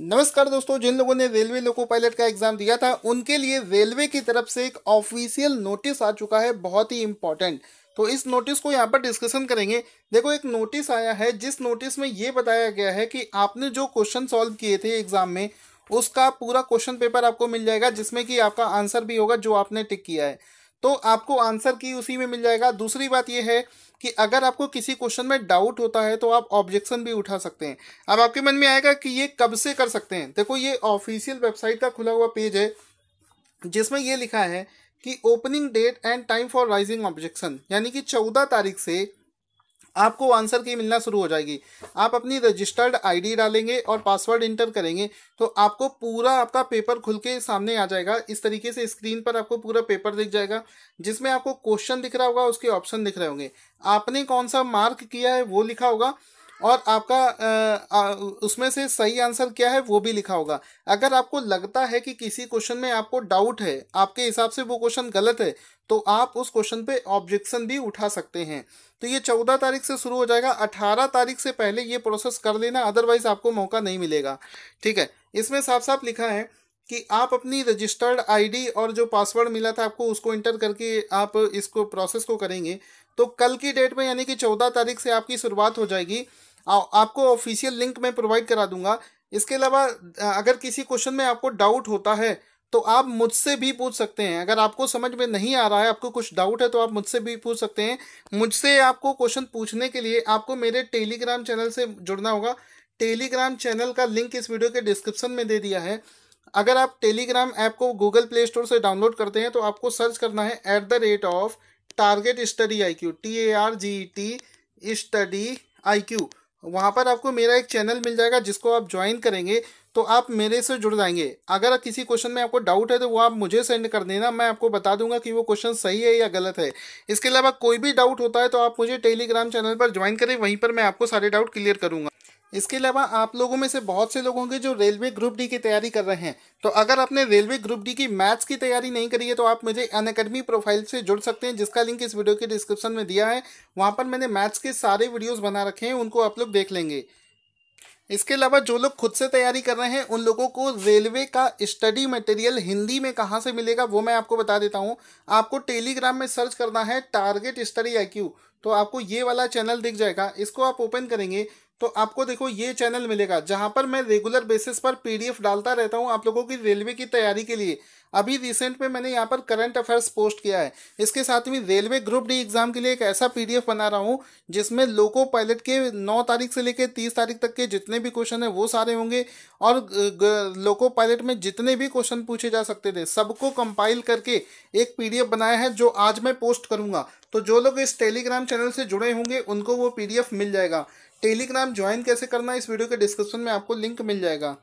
नमस्कार दोस्तों जिन लोगों ने रेलवे लोको पायलट का एग्जाम दिया था उनके लिए रेलवे की तरफ से एक ऑफिशियल नोटिस आ चुका है बहुत ही इंपॉर्टेंट तो इस नोटिस को यहाँ पर डिस्कशन करेंगे देखो एक नोटिस आया है जिस नोटिस में ये बताया गया है कि आपने जो क्वेश्चन सॉल्व किए थे एग्जाम में उसका पूरा क्वेश्चन पेपर आपको मिल जाएगा जिसमें कि आपका आंसर भी होगा जो आपने टिक किया है तो आपको आंसर की उसी में मिल जाएगा दूसरी बात यह है कि अगर आपको किसी क्वेश्चन में डाउट होता है तो आप ऑब्जेक्शन भी उठा सकते हैं अब आपके मन में आएगा कि ये कब से कर सकते हैं देखो ये ऑफिशियल वेबसाइट का खुला हुआ पेज है जिसमें ये लिखा है कि opening date and time for raising objection यानी कि चौदह तारीख से आपको आंसर की मिलना शुरू हो जाएगी आप अपनी रजिस्टर्ड आईडी डालेंगे और पासवर्ड इंटर करेंगे तो आपको पूरा आपका पेपर खुल के सामने आ जाएगा इस तरीके से स्क्रीन पर आपको पूरा पेपर दिख जाएगा जिसमें आपको क्वेश्चन दिख रहा होगा उसके ऑप्शन दिख रहे होंगे आपने कौन सा मार्क किया है वो लिखा होगा और आपका उसमें से सही आंसर क्या है वो भी लिखा होगा अगर आपको लगता है कि किसी क्वेश्चन में आपको डाउट है आपके हिसाब से वो क्वेश्चन गलत है तो आप उस क्वेश्चन पे ऑब्जेक्शन भी उठा सकते हैं तो ये चौदह तारीख से शुरू हो जाएगा अठारह तारीख से पहले ये प्रोसेस कर लेना अदरवाइज आपको मौका नहीं मिलेगा ठीक है इसमें साफ साफ लिखा है कि आप अपनी रजिस्टर्ड आईडी और जो पासवर्ड मिला था आपको उसको इंटर करके आप इसको प्रोसेस को करेंगे तो कल की डेट में यानी कि चौदह तारीख से आपकी शुरुआत हो जाएगी आ, आपको ऑफिशियल लिंक मैं प्रोवाइड करा दूंगा इसके अलावा अगर किसी क्वेश्चन में आपको डाउट होता है तो आप मुझसे भी पूछ सकते हैं अगर आपको समझ में नहीं आ रहा है आपको कुछ डाउट है तो आप मुझसे भी पूछ सकते हैं मुझसे आपको क्वेश्चन पूछने के लिए आपको मेरे टेलीग्राम चैनल से जुड़ना होगा टेलीग्राम चैनल का लिंक इस वीडियो के डिस्क्रिप्शन में दे दिया है अगर आप टेलीग्राम ऐप को गूगल प्ले स्टोर से डाउनलोड करते हैं तो आपको सर्च करना है at the rate of target study I Q T A R G T study I Q वहाँ पर आपको मेरा एक चैनल मिल जाएगा जिसको आप ज्वाइन करेंगे तो आप मेरे से जुड़ जाएंगे अगर किसी क्वेश्चन में आपको डाउट है तो वो आप मुझे सेंड कर देना मैं आपको बता दूंगा कि वो क्वेश्चन सही है या गलत है इसके अलावा कोई भी डाउट होता है तो आप मुझे टेलीग्राम चैनल पर ज्वाइन करें वहीं पर मैं आपको सारे डाउट क्लियर करूंगा इसके अलावा आप लोगों में से बहुत से लोग होंगे जो रेलवे ग्रुप डी की तैयारी कर रहे हैं तो अगर आपने रेलवे ग्रुप डी की मैथ्स की तैयारी नहीं करी है तो आप मुझे अन अकेडमी प्रोफाइल से जुड़ सकते हैं जिसका लिंक इस वीडियो के डिस्क्रिप्शन में दिया है वहाँ पर मैंने मैथ्स के सारे वीडियोज़ बना रखे हैं उनको आप लोग देख लेंगे इसके अलावा जो लोग खुद से तैयारी कर रहे हैं उन लोगों को रेलवे का स्टडी मटेरियल हिंदी में कहाँ से मिलेगा वो मैं आपको बता देता हूँ आपको टेलीग्राम में सर्च करना है टारगेट स्टडी आई तो आपको ये वाला चैनल दिख जाएगा इसको आप ओपन करेंगे तो आपको देखो ये चैनल मिलेगा जहाँ पर मैं रेगुलर बेसिस पर पीडीएफ डालता रहता हूँ आप लोगों की रेलवे की तैयारी के लिए अभी रिसेंट में मैंने यहाँ पर करंट अफेयर्स पोस्ट किया है इसके साथ ही रेलवे ग्रुप डी एग्जाम के लिए एक ऐसा पीडीएफ बना रहा हूँ जिसमें लोको पायलट के 9 तारीख से लेकर 30 तारीख तक के जितने भी क्वेश्चन है वो सारे होंगे और लोको पायलट में जितने भी क्वेश्चन पूछे जा सकते थे सबको कंपाइल करके एक पी बनाया है जो आज मैं पोस्ट करूंगा तो जो लोग इस टेलीग्राम चैनल से जुड़े होंगे उनको वो पी मिल जाएगा टेलीग्राम ज्वाइन कैसे करना इस वीडियो के डिस्क्रिप्शन में आपको लिंक मिल जाएगा